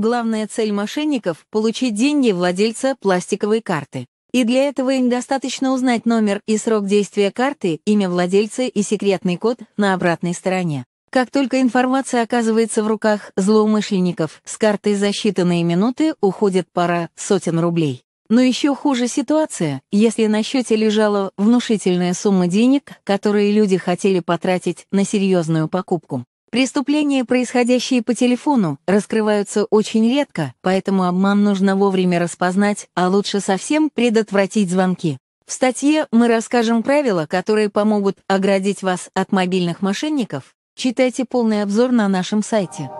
Главная цель мошенников – получить деньги владельца пластиковой карты. И для этого им достаточно узнать номер и срок действия карты, имя владельца и секретный код на обратной стороне. Как только информация оказывается в руках злоумышленников, с карты за считанные минуты уходит пара сотен рублей. Но еще хуже ситуация, если на счете лежала внушительная сумма денег, которые люди хотели потратить на серьезную покупку. Преступления, происходящие по телефону, раскрываются очень редко, поэтому обман нужно вовремя распознать, а лучше совсем предотвратить звонки. В статье мы расскажем правила, которые помогут оградить вас от мобильных мошенников. Читайте полный обзор на нашем сайте.